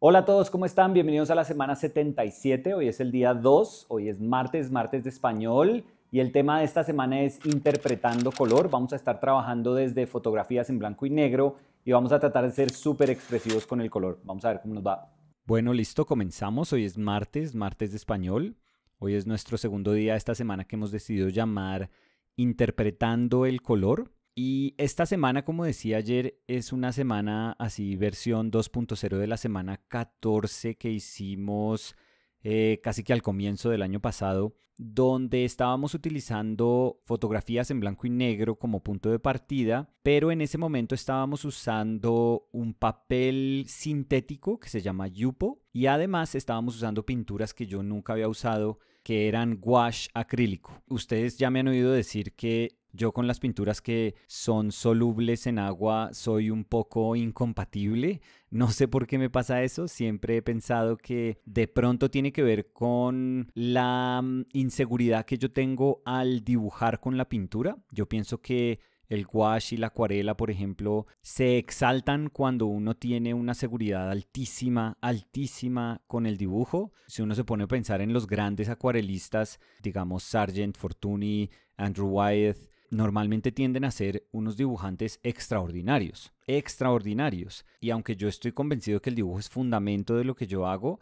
Hola a todos, ¿cómo están? Bienvenidos a la semana 77. Hoy es el día 2, hoy es martes, martes de español. Y el tema de esta semana es interpretando color. Vamos a estar trabajando desde fotografías en blanco y negro y vamos a tratar de ser súper expresivos con el color. Vamos a ver cómo nos va. Bueno, listo, comenzamos. Hoy es martes, martes de español. Hoy es nuestro segundo día de esta semana que hemos decidido llamar Interpretando el color. Y esta semana, como decía ayer, es una semana así, versión 2.0 de la semana 14 que hicimos eh, casi que al comienzo del año pasado, donde estábamos utilizando fotografías en blanco y negro como punto de partida, pero en ese momento estábamos usando un papel sintético que se llama Yupo y además estábamos usando pinturas que yo nunca había usado que eran gouache acrílico. Ustedes ya me han oído decir que yo con las pinturas que son solubles en agua soy un poco incompatible. No sé por qué me pasa eso. Siempre he pensado que de pronto tiene que ver con la mm, inseguridad que yo tengo al dibujar con la pintura. Yo pienso que el gouache y la acuarela, por ejemplo, se exaltan cuando uno tiene una seguridad altísima, altísima con el dibujo. Si uno se pone a pensar en los grandes acuarelistas, digamos Sargent, Fortuny, Andrew Wyeth, normalmente tienden a ser unos dibujantes extraordinarios, extraordinarios. Y aunque yo estoy convencido que el dibujo es fundamento de lo que yo hago,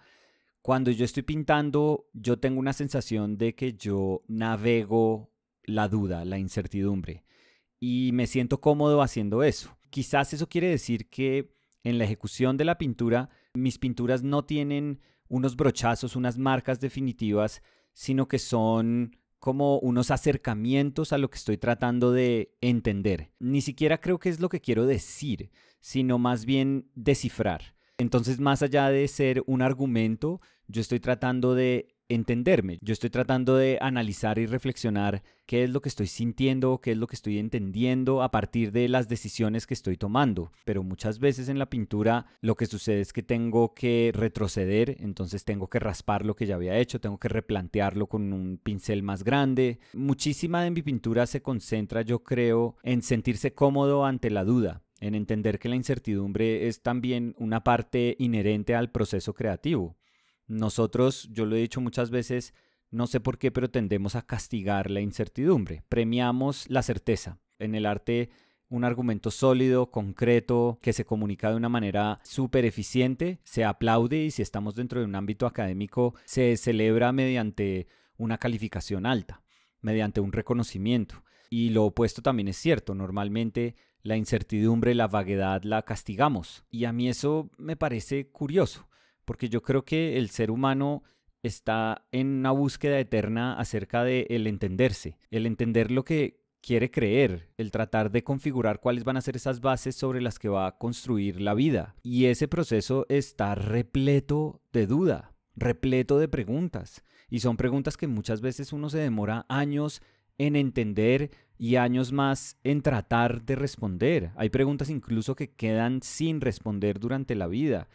cuando yo estoy pintando, yo tengo una sensación de que yo navego la duda, la incertidumbre, y me siento cómodo haciendo eso. Quizás eso quiere decir que en la ejecución de la pintura, mis pinturas no tienen unos brochazos, unas marcas definitivas, sino que son como unos acercamientos a lo que estoy tratando de entender. Ni siquiera creo que es lo que quiero decir, sino más bien descifrar. Entonces, más allá de ser un argumento, yo estoy tratando de entenderme. Yo estoy tratando de analizar y reflexionar qué es lo que estoy sintiendo, qué es lo que estoy entendiendo a partir de las decisiones que estoy tomando. Pero muchas veces en la pintura lo que sucede es que tengo que retroceder, entonces tengo que raspar lo que ya había hecho, tengo que replantearlo con un pincel más grande. Muchísima de mi pintura se concentra, yo creo, en sentirse cómodo ante la duda, en entender que la incertidumbre es también una parte inherente al proceso creativo. Nosotros, yo lo he dicho muchas veces, no sé por qué, pero tendemos a castigar la incertidumbre. Premiamos la certeza. En el arte, un argumento sólido, concreto, que se comunica de una manera súper eficiente, se aplaude y si estamos dentro de un ámbito académico, se celebra mediante una calificación alta, mediante un reconocimiento. Y lo opuesto también es cierto. Normalmente la incertidumbre, la vaguedad la castigamos. Y a mí eso me parece curioso porque yo creo que el ser humano está en una búsqueda eterna acerca de el entenderse, el entender lo que quiere creer, el tratar de configurar cuáles van a ser esas bases sobre las que va a construir la vida. Y ese proceso está repleto de duda, repleto de preguntas. Y son preguntas que muchas veces uno se demora años en entender y años más en tratar de responder. Hay preguntas incluso que quedan sin responder durante la vida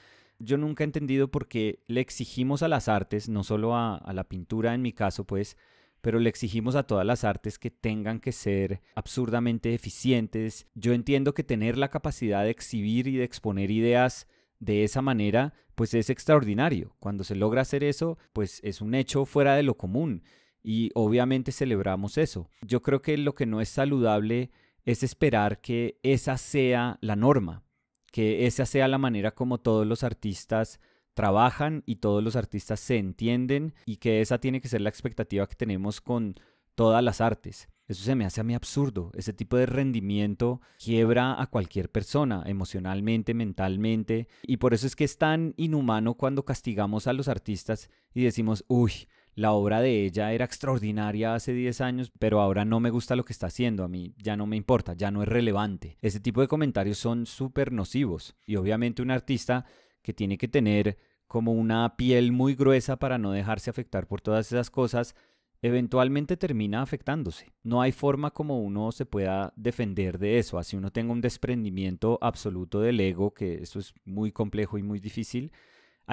yo nunca he entendido por qué le exigimos a las artes, no solo a, la pintura en mi caso, pues, pero le exigimos a todas las artes que tengan que ser absurdamente eficientes. Yo entiendo que tener la capacidad de exhibir y de exponer ideas de esa manera, pues es extraordinario. Cuando se logra hacer eso, pues es un hecho fuera de lo común. Y obviamente celebramos eso. Yo creo que lo que no es saludable es esperar que esa sea la norma que esa sea la manera como todos los artistas trabajan y todos los artistas se entienden y que esa tiene que ser la expectativa que tenemos con todas las artes. Eso se me hace a mí absurdo. Ese tipo de rendimiento quiebra a cualquier persona emocionalmente, mentalmente. Y por eso es que es tan inhumano cuando castigamos a los artistas y decimos, uy, la obra de ella era extraordinaria hace 10 años, pero ahora no me gusta lo que está haciendo, a mí ya no me importa, ya no es relevante. Ese tipo de comentarios son súper nocivos y obviamente un artista que tiene que tener como una piel muy gruesa para no dejarse afectar por todas esas cosas, eventualmente termina afectándose. No hay forma como uno se pueda defender de eso, así uno tenga un desprendimiento absoluto del ego, que eso es muy complejo y muy difícil,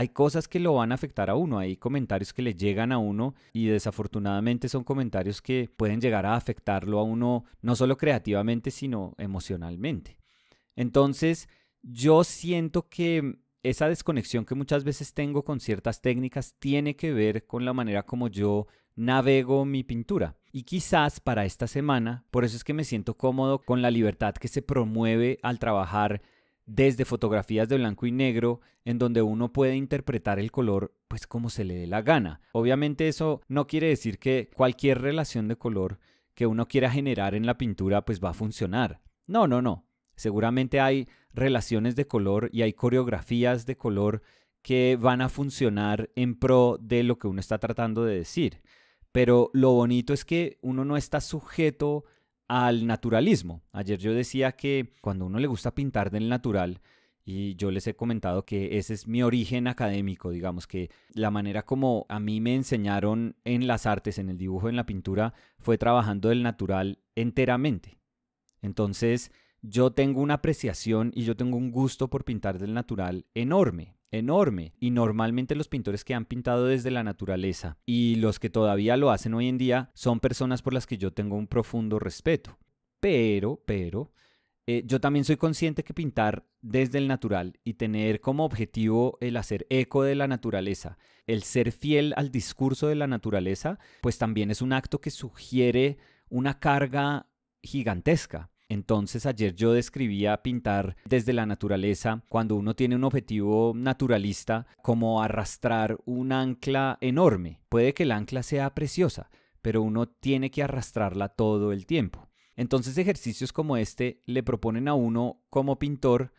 hay cosas que lo van a afectar a uno, hay comentarios que le llegan a uno y desafortunadamente son comentarios que pueden llegar a afectarlo a uno no solo creativamente, sino emocionalmente. Entonces, yo siento que esa desconexión que muchas veces tengo con ciertas técnicas tiene que ver con la manera como yo navego mi pintura. Y quizás para esta semana, por eso es que me siento cómodo con la libertad que se promueve al trabajar desde fotografías de blanco y negro en donde uno puede interpretar el color pues como se le dé la gana. Obviamente eso no quiere decir que cualquier relación de color que uno quiera generar en la pintura pues va a funcionar. No, no, no. Seguramente hay relaciones de color y hay coreografías de color que van a funcionar en pro de lo que uno está tratando de decir. Pero lo bonito es que uno no está sujeto al naturalismo. Ayer yo decía que cuando uno le gusta pintar del natural, y yo les he comentado que ese es mi origen académico, digamos que la manera como a mí me enseñaron en las artes, en el dibujo, en la pintura, fue trabajando del natural enteramente. Entonces, yo tengo una apreciación y yo tengo un gusto por pintar del natural enorme enorme y normalmente los pintores que han pintado desde la naturaleza y los que todavía lo hacen hoy en día son personas por las que yo tengo un profundo respeto pero pero eh, yo también soy consciente que pintar desde el natural y tener como objetivo el hacer eco de la naturaleza, el ser fiel al discurso de la naturaleza, pues también es un acto que sugiere una carga gigantesca. Entonces ayer yo describía pintar desde la naturaleza, cuando uno tiene un objetivo naturalista, como arrastrar un ancla enorme. Puede que el ancla sea preciosa, pero uno tiene que arrastrarla todo el tiempo. Entonces ejercicios como este le proponen a uno como pintor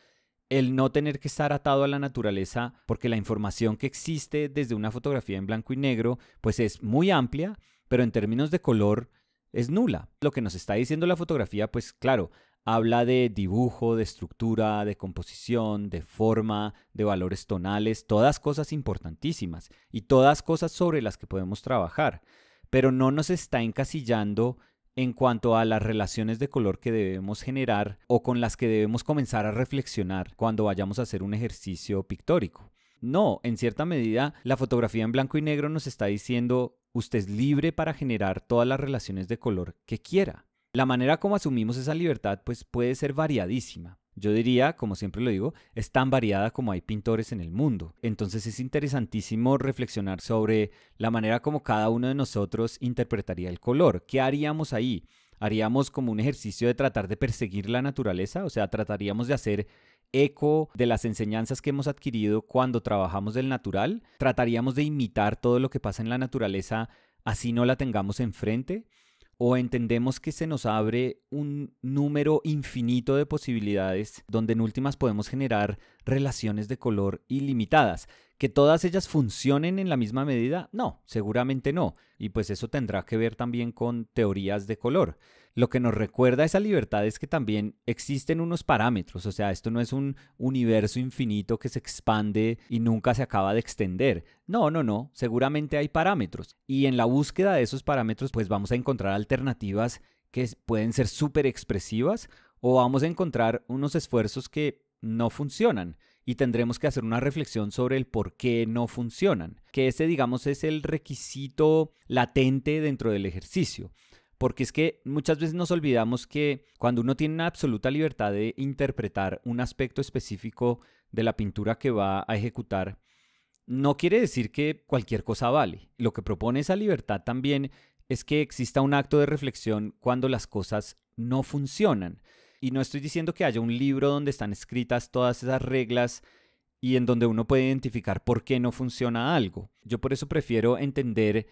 el no tener que estar atado a la naturaleza porque la información que existe desde una fotografía en blanco y negro pues es muy amplia, pero en términos de color es nula. Lo que nos está diciendo la fotografía, pues claro, habla de dibujo, de estructura, de composición, de forma, de valores tonales, todas cosas importantísimas y todas cosas sobre las que podemos trabajar, pero no nos está encasillando en cuanto a las relaciones de color que debemos generar o con las que debemos comenzar a reflexionar cuando vayamos a hacer un ejercicio pictórico. No, en cierta medida, la fotografía en blanco y negro nos está diciendo Usted es libre para generar todas las relaciones de color que quiera. La manera como asumimos esa libertad pues puede ser variadísima. Yo diría, como siempre lo digo, es tan variada como hay pintores en el mundo. Entonces es interesantísimo reflexionar sobre la manera como cada uno de nosotros interpretaría el color. ¿Qué haríamos ahí? ¿Haríamos como un ejercicio de tratar de perseguir la naturaleza? O sea, trataríamos de hacer eco de las enseñanzas que hemos adquirido cuando trabajamos del natural, trataríamos de imitar todo lo que pasa en la naturaleza así no la tengamos enfrente, o entendemos que se nos abre un número infinito de posibilidades donde en últimas podemos generar relaciones de color ilimitadas. ¿Que todas ellas funcionen en la misma medida? No, seguramente no. Y pues eso tendrá que ver también con teorías de color lo que nos recuerda esa libertad es que también existen unos parámetros, o sea, esto no es un universo infinito que se expande y nunca se acaba de extender. No, no, no, seguramente hay parámetros. Y en la búsqueda de esos parámetros, pues vamos a encontrar alternativas que pueden ser súper expresivas o vamos a encontrar unos esfuerzos que no funcionan y tendremos que hacer una reflexión sobre el por qué no funcionan, que ese digamos es el requisito latente dentro del ejercicio porque es que muchas veces nos olvidamos que cuando uno tiene una absoluta libertad de interpretar un aspecto específico de la pintura que va a ejecutar, no quiere decir que cualquier cosa vale. Lo que propone esa libertad también es que exista un acto de reflexión cuando las cosas no funcionan. Y no estoy diciendo que haya un libro donde están escritas todas esas reglas y en donde uno puede identificar por qué no funciona algo. Yo por eso prefiero entender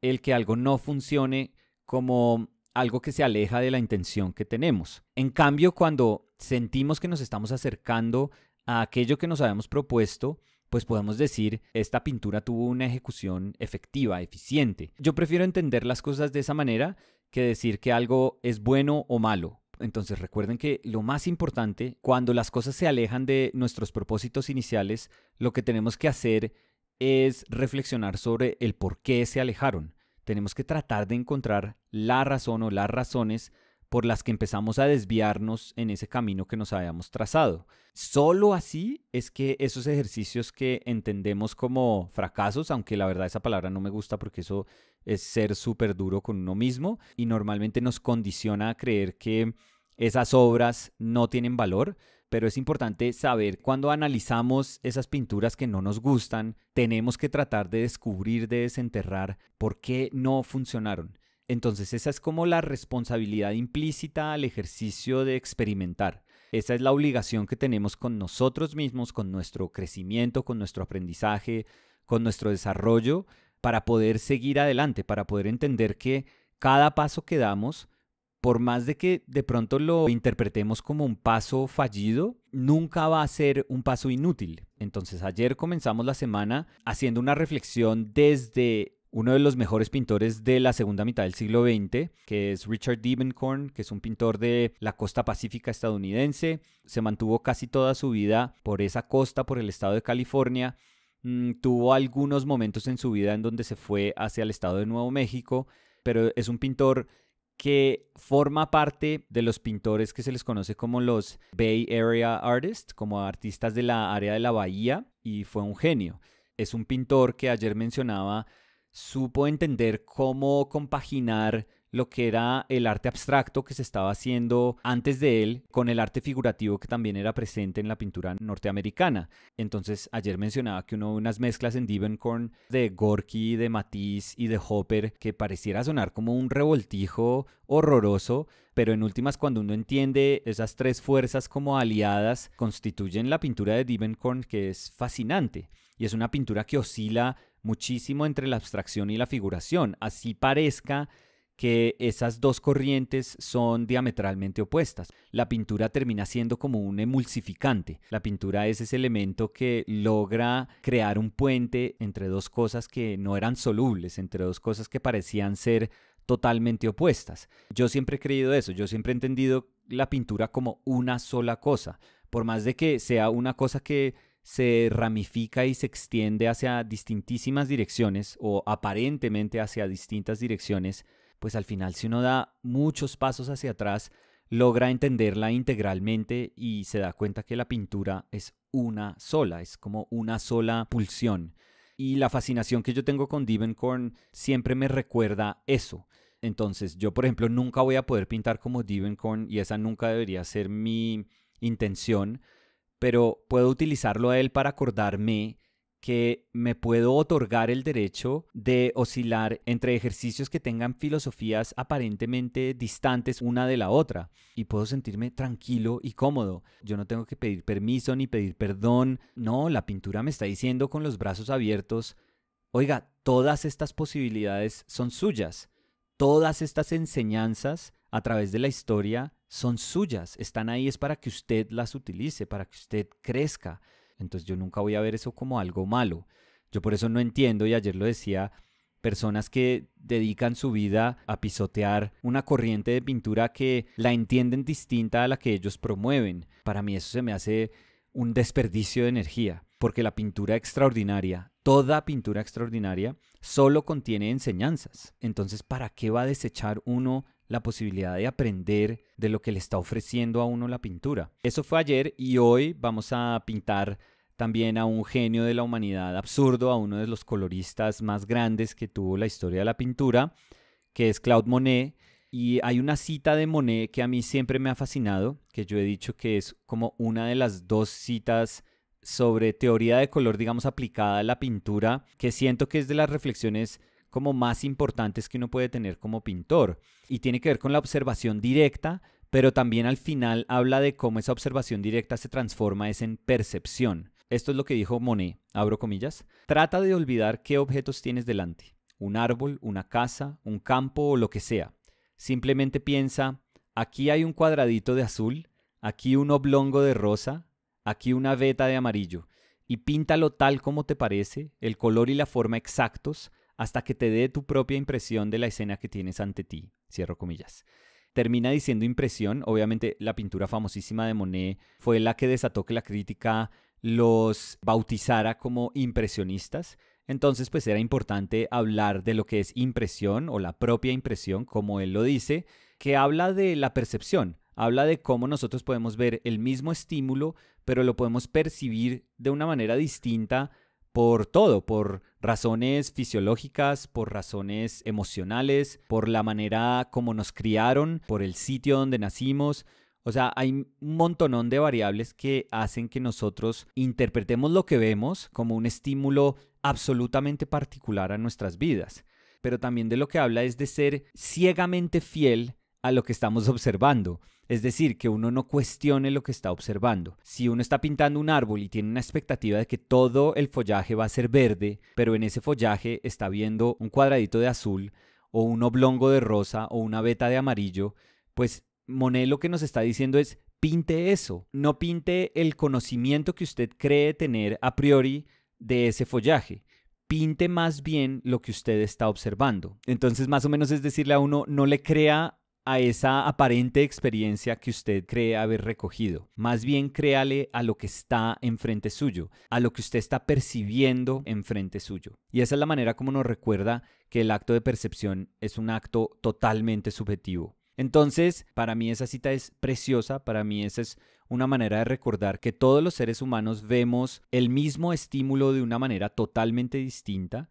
el que algo no funcione como algo que se aleja de la intención que tenemos. En cambio, cuando sentimos que nos estamos acercando a aquello que nos habíamos propuesto, pues podemos decir, esta pintura tuvo una ejecución efectiva, eficiente. Yo prefiero entender las cosas de esa manera que decir que algo es bueno o malo. Entonces recuerden que lo más importante, cuando las cosas se alejan de nuestros propósitos iniciales, lo que tenemos que hacer es reflexionar sobre el por qué se alejaron tenemos que tratar de encontrar la razón o las razones por las que empezamos a desviarnos en ese camino que nos habíamos trazado. Solo así es que esos ejercicios que entendemos como fracasos, aunque la verdad esa palabra no me gusta porque eso es ser súper duro con uno mismo y normalmente nos condiciona a creer que esas obras no tienen valor, pero es importante saber cuando analizamos esas pinturas que no nos gustan, tenemos que tratar de descubrir, de desenterrar por qué no funcionaron. Entonces esa es como la responsabilidad implícita al ejercicio de experimentar. Esa es la obligación que tenemos con nosotros mismos, con nuestro crecimiento, con nuestro aprendizaje, con nuestro desarrollo, para poder seguir adelante, para poder entender que cada paso que damos por más de que de pronto lo interpretemos como un paso fallido, nunca va a ser un paso inútil. Entonces ayer comenzamos la semana haciendo una reflexión desde uno de los mejores pintores de la segunda mitad del siglo XX, que es Richard Diebenkorn, que es un pintor de la costa pacífica estadounidense. Se mantuvo casi toda su vida por esa costa, por el estado de California. Mm, tuvo algunos momentos en su vida en donde se fue hacia el estado de Nuevo México, pero es un pintor que forma parte de los pintores que se les conoce como los Bay Area Artists, como artistas de la área de la bahía, y fue un genio. Es un pintor que ayer mencionaba, supo entender cómo compaginar lo que era el arte abstracto que se estaba haciendo antes de él con el arte figurativo que también era presente en la pintura norteamericana. Entonces, ayer mencionaba que uno unas mezclas en Divenkorn de Gorky, de Matisse y de Hopper que pareciera sonar como un revoltijo horroroso, pero en últimas cuando uno entiende esas tres fuerzas como aliadas constituyen la pintura de Divenkorn que es fascinante y es una pintura que oscila muchísimo entre la abstracción y la figuración, así parezca que esas dos corrientes son diametralmente opuestas. La pintura termina siendo como un emulsificante. La pintura es ese elemento que logra crear un puente entre dos cosas que no eran solubles, entre dos cosas que parecían ser totalmente opuestas. Yo siempre he creído eso, yo siempre he entendido la pintura como una sola cosa, por más de que sea una cosa que se ramifica y se extiende hacia distintísimas direcciones o aparentemente hacia distintas direcciones, pues al final si uno da muchos pasos hacia atrás, logra entenderla integralmente y se da cuenta que la pintura es una sola, es como una sola pulsión. Y la fascinación que yo tengo con Divenkorn siempre me recuerda eso. Entonces yo, por ejemplo, nunca voy a poder pintar como Divenkorn y esa nunca debería ser mi intención, pero puedo utilizarlo a él para acordarme que me puedo otorgar el derecho de oscilar entre ejercicios que tengan filosofías aparentemente distantes una de la otra y puedo sentirme tranquilo y cómodo. Yo no tengo que pedir permiso ni pedir perdón. No, la pintura me está diciendo con los brazos abiertos, oiga, todas estas posibilidades son suyas. Todas estas enseñanzas a través de la historia son suyas, están ahí es para que usted las utilice, para que usted crezca, entonces yo nunca voy a ver eso como algo malo. Yo por eso no entiendo, y ayer lo decía, personas que dedican su vida a pisotear una corriente de pintura que la entienden distinta a la que ellos promueven. Para mí eso se me hace un desperdicio de energía, porque la pintura extraordinaria, toda pintura extraordinaria, solo contiene enseñanzas. Entonces, ¿para qué va a desechar uno la posibilidad de aprender de lo que le está ofreciendo a uno la pintura? Eso fue ayer y hoy vamos a pintar también a un genio de la humanidad absurdo, a uno de los coloristas más grandes que tuvo la historia de la pintura, que es Claude Monet. Y hay una cita de Monet que a mí siempre me ha fascinado, que yo he dicho que es como una de las dos citas sobre teoría de color, digamos, aplicada a la pintura, que siento que es de las reflexiones como más importantes que uno puede tener como pintor. Y tiene que ver con la observación directa, pero también al final habla de cómo esa observación directa se transforma es en percepción. Esto es lo que dijo Monet, abro comillas. Trata de olvidar qué objetos tienes delante, un árbol, una casa, un campo o lo que sea. Simplemente piensa, aquí hay un cuadradito de azul, aquí un oblongo de rosa, aquí una veta de amarillo, y píntalo tal como te parece, el color y la forma exactos, hasta que te dé tu propia impresión de la escena que tienes ante ti. Cierro comillas termina diciendo impresión. Obviamente la pintura famosísima de Monet fue la que desató que la crítica los bautizara como impresionistas. Entonces, pues era importante hablar de lo que es impresión o la propia impresión, como él lo dice, que habla de la percepción, habla de cómo nosotros podemos ver el mismo estímulo, pero lo podemos percibir de una manera distinta por todo, por razones fisiológicas, por razones emocionales, por la manera como nos criaron, por el sitio donde nacimos, o sea, hay un montonón de variables que hacen que nosotros interpretemos lo que vemos como un estímulo absolutamente particular a nuestras vidas. Pero también de lo que habla es de ser ciegamente fiel a lo que estamos observando. Es decir, que uno no cuestione lo que está observando. Si uno está pintando un árbol y tiene una expectativa de que todo el follaje va a ser verde, pero en ese follaje está viendo un cuadradito de azul o un oblongo de rosa o una veta de amarillo, pues Monet lo que nos está diciendo es pinte eso, no pinte el conocimiento que usted cree tener a priori de ese follaje pinte más bien lo que usted está observando. Entonces, más o menos es decirle a uno, no le crea a esa aparente experiencia que usted cree haber recogido. Más bien créale a lo que está enfrente suyo, a lo que usted está percibiendo enfrente suyo. Y esa es la manera como nos recuerda que el acto de percepción es un acto totalmente subjetivo. Entonces, para mí esa cita es preciosa, para mí esa es una manera de recordar que todos los seres humanos vemos el mismo estímulo de una manera totalmente distinta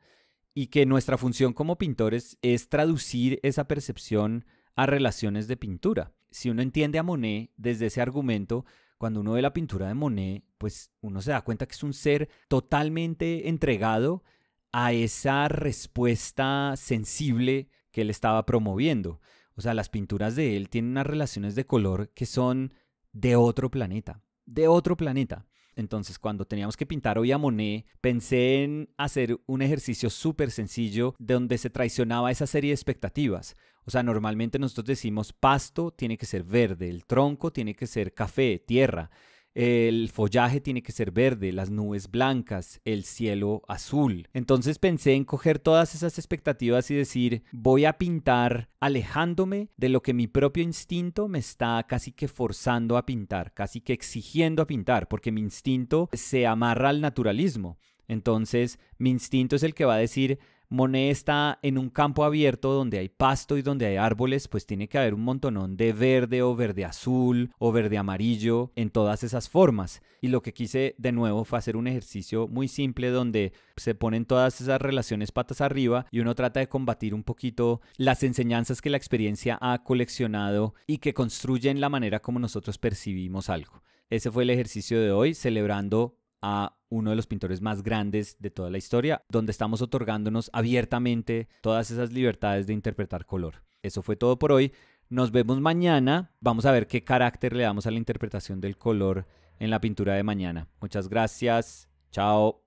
y que nuestra función como pintores es traducir esa percepción a relaciones de pintura. Si uno entiende a Monet desde ese argumento, cuando uno ve la pintura de Monet, pues uno se da cuenta que es un ser totalmente entregado a esa respuesta sensible que él estaba promoviendo. O sea, las pinturas de él tienen unas relaciones de color que son de otro planeta, de otro planeta. Entonces, cuando teníamos que pintar hoy a Monet, pensé en hacer un ejercicio súper sencillo de donde se traicionaba esa serie de expectativas. O sea, normalmente nosotros decimos pasto tiene que ser verde, el tronco tiene que ser café, tierra el follaje tiene que ser verde, las nubes blancas, el cielo azul. Entonces pensé en coger todas esas expectativas y decir, voy a pintar alejándome de lo que mi propio instinto me está casi que forzando a pintar, casi que exigiendo a pintar, porque mi instinto se amarra al naturalismo. Entonces mi instinto es el que va a decir, Monet está en un campo abierto donde hay pasto y donde hay árboles, pues tiene que haber un montonón de verde o verde azul o verde amarillo en todas esas formas. Y lo que quise de nuevo fue hacer un ejercicio muy simple donde se ponen todas esas relaciones patas arriba y uno trata de combatir un poquito las enseñanzas que la experiencia ha coleccionado y que construyen la manera como nosotros percibimos algo. Ese fue el ejercicio de hoy, celebrando a uno de los pintores más grandes de toda la historia, donde estamos otorgándonos abiertamente todas esas libertades de interpretar color. Eso fue todo por hoy. Nos vemos mañana. Vamos a ver qué carácter le damos a la interpretación del color en la pintura de mañana. Muchas gracias. Chao.